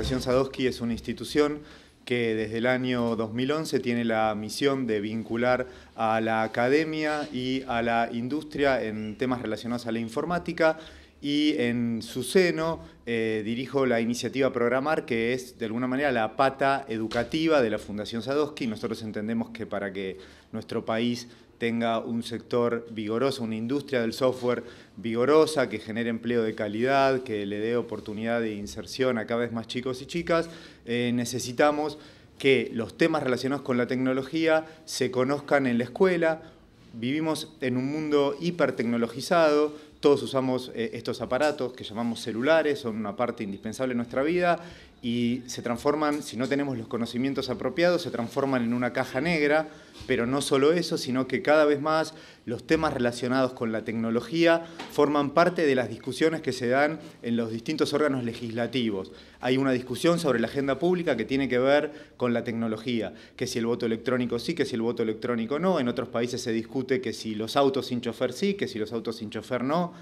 Fundación Sadowski es una institución que desde el año 2011 tiene la misión de vincular a la academia y a la industria en temas relacionados a la informática y en su seno eh, dirijo la iniciativa Programar, que es de alguna manera la pata educativa de la Fundación Sadowski. Nosotros entendemos que para que nuestro país tenga un sector vigoroso, una industria del software vigorosa, que genere empleo de calidad, que le dé oportunidad de inserción a cada vez más chicos y chicas, eh, necesitamos que los temas relacionados con la tecnología se conozcan en la escuela. Vivimos en un mundo hipertecnologizado, todos usamos eh, estos aparatos que llamamos celulares, son una parte indispensable de nuestra vida y se transforman, si no tenemos los conocimientos apropiados, se transforman en una caja negra, pero no solo eso, sino que cada vez más los temas relacionados con la tecnología forman parte de las discusiones que se dan en los distintos órganos legislativos. Hay una discusión sobre la agenda pública que tiene que ver con la tecnología, que si el voto electrónico sí, que si el voto electrónico no. En otros países se discute que si los autos sin chofer sí, que si los autos sin chofer no.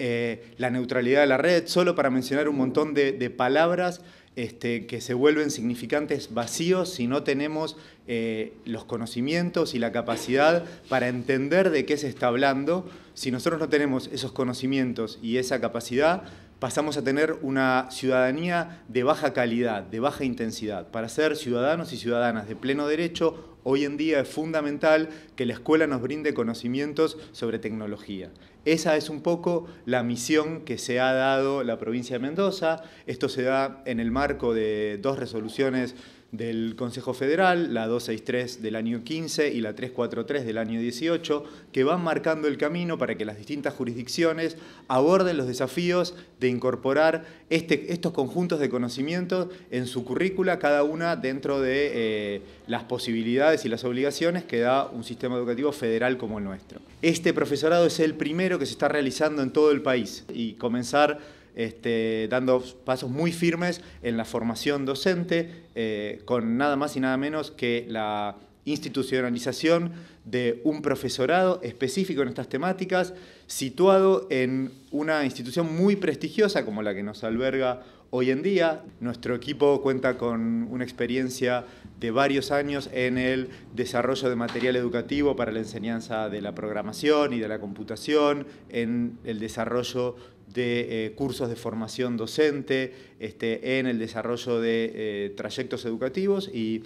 Eh, la neutralidad de la red, solo para mencionar un montón de, de palabras este, que se vuelven significantes vacíos si no tenemos eh, los conocimientos y la capacidad para entender de qué se está hablando. Si nosotros no tenemos esos conocimientos y esa capacidad, pasamos a tener una ciudadanía de baja calidad, de baja intensidad. Para ser ciudadanos y ciudadanas de pleno derecho, hoy en día es fundamental que la escuela nos brinde conocimientos sobre tecnología. Esa es un poco la misión que se ha dado la provincia de Mendoza. Esto se da en el marco de dos resoluciones del Consejo Federal, la 263 del año 15 y la 343 del año 18, que van marcando el camino para que las distintas jurisdicciones aborden los desafíos de incorporar este, estos conjuntos de conocimientos en su currícula, cada una dentro de eh, las posibilidades y las obligaciones que da un sistema educativo federal como el nuestro. Este profesorado es el primero que se está realizando en todo el país y comenzar este, dando pasos muy firmes en la formación docente, eh, con nada más y nada menos que la institucionalización de un profesorado específico en estas temáticas, situado en una institución muy prestigiosa como la que nos alberga hoy en día. Nuestro equipo cuenta con una experiencia de varios años en el desarrollo de material educativo para la enseñanza de la programación y de la computación, en el desarrollo de eh, cursos de formación docente, este, en el desarrollo de eh, trayectos educativos y...